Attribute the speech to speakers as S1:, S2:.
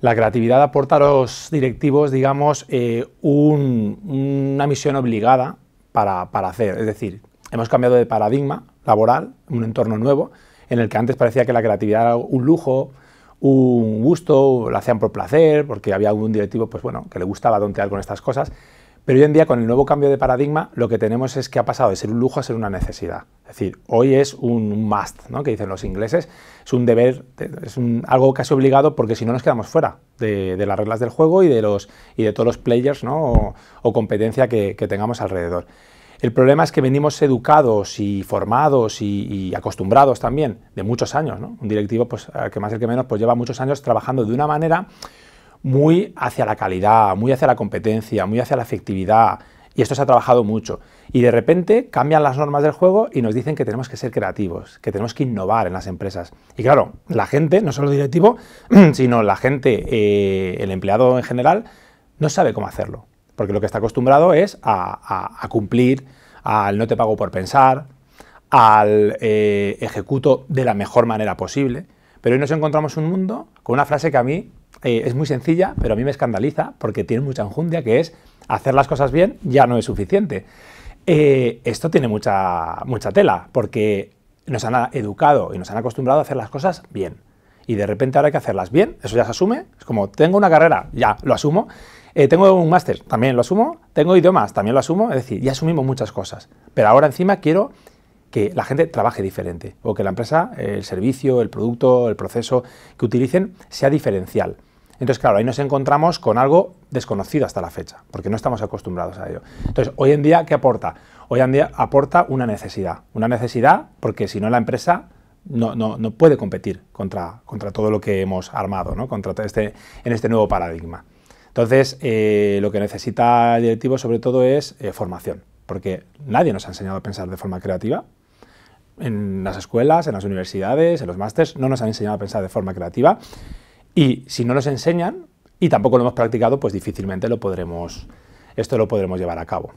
S1: La creatividad aporta a los directivos, digamos, eh, una misión obligada para, hacer. Es decir, hemos cambiado de paradigma laboral, un entorno nuevo, en el que antes parecía que la creatividad era un lujo, un gusto, lo hacían por placer, porque había algún directivo pues bueno, que le gustaba tontear con estas cosas, pero hoy en día, con el nuevo cambio de paradigma, lo que tenemos es que ha pasado de ser un lujo a ser una necesidad. Es decir, hoy es un must, ¿no? que dicen los ingleses, es un deber, es algo casi obligado porque si no nos quedamos fuera de, las reglas del juego y de, los, y de todos los players o, competencia que, tengamos alrededor. El problema es que venimos educados y formados y, acostumbrados también de muchos años. ¿no? Un directivo, pues, que más el que menos, pues lleva muchos años trabajando de una manera muy hacia la calidad, muy hacia la competencia, muy hacia la efectividad, y esto se ha trabajado mucho. Y de repente cambian las normas del juego y nos dicen que tenemos que ser creativos, que tenemos que innovar en las empresas. Y claro, la gente, no solo el directivo, sino la gente, eh, el empleado en general, no sabe cómo hacerlo. Porque lo que está acostumbrado es a, cumplir, al no te pago por pensar, al eh, ejecuto de la mejor manera posible. Pero hoy nos encontramos un mundo con una frase que a mí eh, es muy sencilla, pero a mí me escandaliza porque tiene mucha enjundia, que es hacer las cosas bien ya no es suficiente. Eh, esto tiene mucha, mucha tela, porque nos han educado y nos han acostumbrado a hacer las cosas bien. Y de repente ahora hay que hacerlas bien, eso ya se asume, es como tengo una carrera, ya lo asumo, eh, tengo un máster, también lo asumo, tengo idiomas, también lo asumo, es decir, ya asumimos muchas cosas. Pero ahora encima quiero que la gente trabaje diferente, o que la empresa, el servicio, el producto, el proceso que utilicen sea diferencial. Entonces, claro, ahí nos encontramos con algo desconocido hasta la fecha, porque no estamos acostumbrados a ello. Entonces, hoy en día, ¿qué aporta? Hoy en día aporta una necesidad. Una necesidad porque si no la empresa no, puede competir contra, contra, todo lo que hemos armado, ¿no? contra este, en este nuevo paradigma. Entonces, eh, lo que necesita el directivo sobre todo es eh, formación, porque nadie nos ha enseñado a pensar de forma creativa, en las escuelas, en las universidades, en los másters, no nos han enseñado a pensar de forma creativa y si no nos enseñan y tampoco lo hemos practicado, pues difícilmente lo podremos, esto lo podremos llevar a cabo.